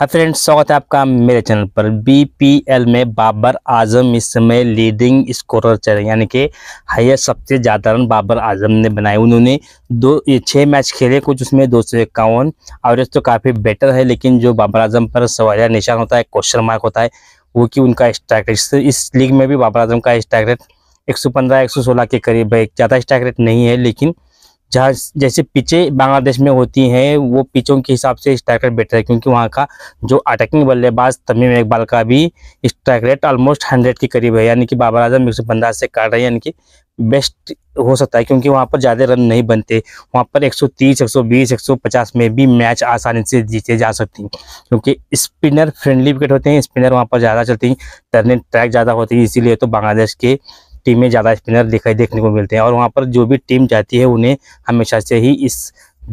hi friends स्वागत है आपका मेरे चैनल पर बीपीएल में बाबर आजम इस समय लीडिंग स्कोरर चल रहे यानी कि हाइस्ट सबसे ज़्यादा रन बाबर आजम ने बनाए उन्होंने दो छः मैच खेले कुछ उसमें दो सौ इक्यावन एवरेज तो काफ़ी बेटर है लेकिन जो बाबर आजम पर सवाल निशान होता है क्वेश्चन मार्क होता है वो कि उनका स्ट्राइक रेट इस लीग में भी बाबर आजम का स्ट्राइक रेट एक सौ पंद्रह एक सौ सोलह के करीब है ज़्यादा स्ट्राइक रेट नहीं है लेकिन जहाँ जैसे पिचे बांग्लादेश में होती हैं वो पिचों के हिसाब से स्ट्राइक रेट बेटर है क्योंकि वहाँ का जो अटैकिंग बल्लेबाज तमीम इकबाल का भी स्ट्राइक रेट ऑलमोस्ट हंड्रेड के करीब है यानी कि बाबर आजम एक सौ पंद्रह से काट रहे हैं यानी कि बेस्ट हो सकता है क्योंकि वहाँ पर ज़्यादा रन नहीं बनते वहाँ पर 130, 120, 150 में भी मैच आसानी से जीते जा सकते हैं क्योंकि स्पिनर फ्रेंडली विकेट होते हैं स्पिनर वहाँ पर ज़्यादा चलते हैं टर्निंग ट्रैक ज़्यादा होती है इसीलिए तो बांग्लादेश के टीमें ज़्यादा स्पिनर दिखाई देखने को मिलते हैं और वहाँ पर जो भी टीम जाती है उन्हें हमेशा से ही इस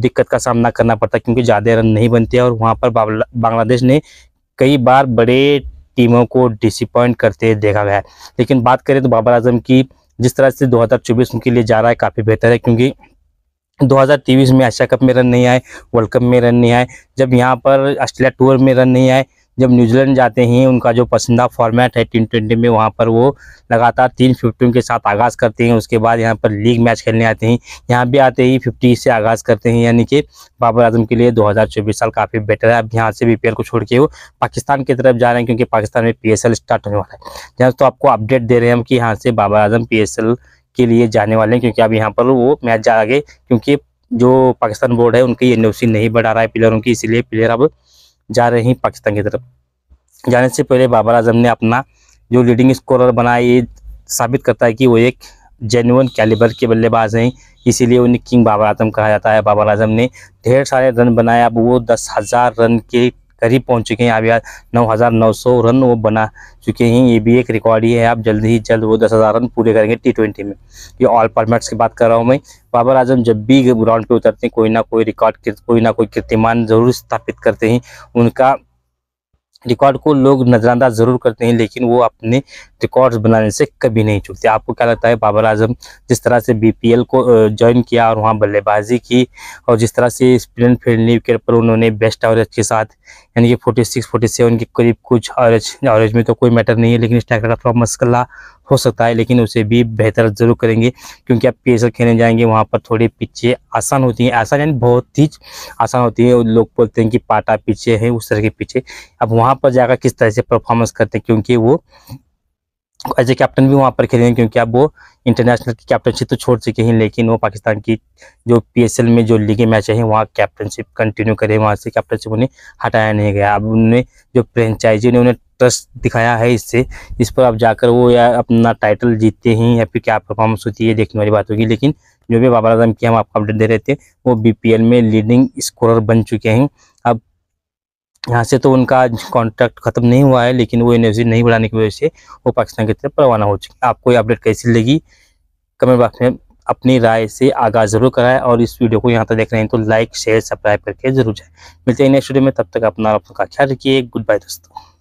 दिक्कत का सामना करना पड़ता है क्योंकि ज़्यादा रन नहीं बनते और वहाँ पर बांग्लादेश ने कई बार बड़े टीमों को डिसअपॉइंट करते देखा गया है लेकिन बात करें तो बाबर आजम की जिस तरह से 2024 उनके लिए जा रहा है काफ़ी बेहतर है क्योंकि 2023 में एशिया कप में रन नहीं आए वर्ल्ड कप में रन नहीं आए जब यहाँ पर ऑस्ट्रेलिया टूर में रन नहीं आए जब न्यूजीलैंड जाते हैं उनका जो पसंदा फॉर्मेट है टी ट्वेंटी में वहाँ पर वो लगातार तीन फिफ्टियों के साथ आगाज़ करते हैं उसके बाद यहाँ पर लीग मैच खेलने आते हैं यहाँ भी आते ही फिफ्टी से आगाज़ करते हैं यानी कि बाबर आजम के लिए दो साल काफ़ी बेटर है अब यहाँ से बी को छोड़ के वो पाकिस्तान की तरफ जा रहे हैं क्योंकि पाकिस्तान में पी स्टार्ट होने वाला है जहाँ तो आपको अपडेट दे रहे हैं हम कि यहाँ से बाबर आजम पी के लिए जाने वाले हैं क्योंकि अब यहाँ पर वो मैच जा क्योंकि जो पाकिस्तान बोर्ड है उनकी एन नहीं बढ़ा रहा है प्लेयरों की इसीलिए प्लेयर अब जा रहे हैं पाकिस्तान की तरफ जाने से पहले बाबर आजम ने अपना जो लीडिंग स्कोरर बना ये साबित करता है कि वो एक जेन्यून कैलिबर के बल्लेबाज हैं इसीलिए उन्हें किंग बाबर आजम कहा जाता है बाबर आजम ने ढेर सारे रन बनाए अब वो दस हज़ार रन के करीब पहुंच चुके हैं आप यार नौ हज़ार नौ सौ रन वो बना चुके हैं ये भी एक रिकॉर्ड ही है आप जल्द ही जल्द वो दस हज़ार रन पूरे करेंगे टी ट्वेंटी में ये ऑल फॉर्मेट्स की बात कर रहा हूँ मैं बाबर आजम जब भी ग्राउंड पे उतरते हैं कोई ना कोई रिकॉर्ड कोई ना कोई कीर्तिमान ज़रूर स्थापित करते हैं उनका रिकॉर्ड को लोग नजरअंदाज ज़रूर करते हैं लेकिन वो अपने रिकॉर्ड्स बनाने से कभी नहीं चुकते आपको क्या लगता है बाबर आजम जिस तरह से बीपीएल को ज्वाइन किया और वहाँ बल्लेबाजी की और जिस तरह से स्पिन फील्ड विकेट पर उन्होंने बेस्ट एवरेज के साथ यानी कि 46, 47 के करीब कुछ ऑरेज ऑरेज में तो कोई मैटर नहीं है लेकिन इस ट्रैक्टर थोड़ा मसला हो सकता है लेकिन उसे भी बेहतर ज़रूर करेंगे क्योंकि आप पी खेलने जाएंगे वहाँ पर थोड़ी पिचे आसान होती हैं आसान यानी बहुत ही आसान होती है लोग बोलते हैं कि पाटा पीछे है उस तरह के पीछे अब वहाँ पर जाकर किस तरह से परफॉर्मेंस करते हैं क्योंकि वो एज ए कैप्टन भी वहाँ पर खेले हैं क्योंकि अब वो इंटरनेशनल की कैप्टनशिप तो छोड़ चुके हैं लेकिन वो पाकिस्तान की जो पीएसएल में जो लीग मैच है वहाँ कैप्टनशिप कंटिन्यू करें वहाँ से कैप्टनशिप उन्हें हटाया नहीं गया अब उन्होंने जो फ्रेंचाइजी ने उन्हें ट्रस्ट दिखाया है इससे इस पर आप जाकर वो या अपना टाइटल जीतते हैं या फिर क्या परफॉर्मेंस होती है देखने वाली बात होगी लेकिन जो भी बाबर आजम की हम आपको अपडेट दे रहे थे वो बी में लीडिंग स्कोर बन चुके हैं यहाँ से तो उनका कॉन्ट्रैक्ट खत्म नहीं हुआ है लेकिन वो एन नहीं बढ़ाने की वजह से वो पाकिस्तान की तरफ रवाना हो चुकी आपको ये अपडेट कैसी लगी कमेंट बॉक्स में अपनी राय से आगाह जरूर कराएं और इस वीडियो को यहाँ तक देख रहे हैं तो लाइक शेयर सब्सक्राइब करके जरूर जाए मिलते हैं नेक्स्ट वीडियो में तब तक अपना आपका ख्याल रखिए गुड बाय दोस्तों